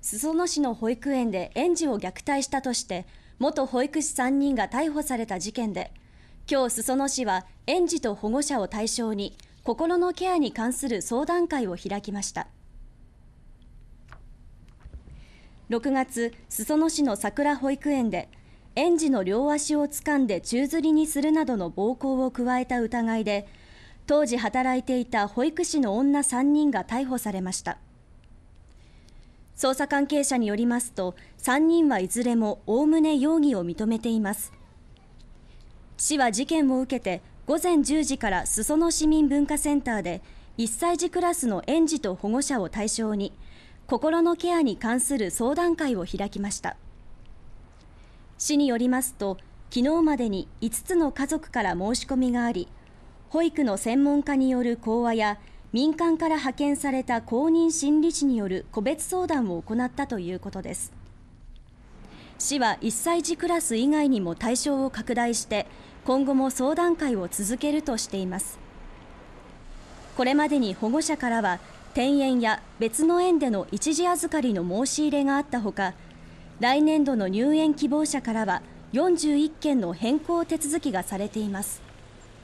裾野市の保育園で園児を虐待したとして元保育士3人が逮捕された事件で今日裾野市は園児と保護者を対象に心のケアに関する相談会を開きました6月裾野市のさくら保育園で園児の両足をつかんで宙づりにするなどの暴行を加えた疑いで当時働いていた保育士の女3人が逮捕されました。捜査関係者によりますと3人はいずれもおおむね容疑を認めています市は事件を受けて午前10時から裾野市民文化センターで1歳児クラスの園児と保護者を対象に心のケアに関する相談会を開きました市によりますと昨日までに5つの家族から申し込みがあり保育の専門家による講話や民間から派遣された公認心理師による個別相談を行ったということです市は1歳児クラス以外にも対象を拡大して今後も相談会を続けるとしていますこれまでに保護者からは転園や別の園での一時預かりの申し入れがあったほか来年度の入園希望者からは41件の変更手続きがされています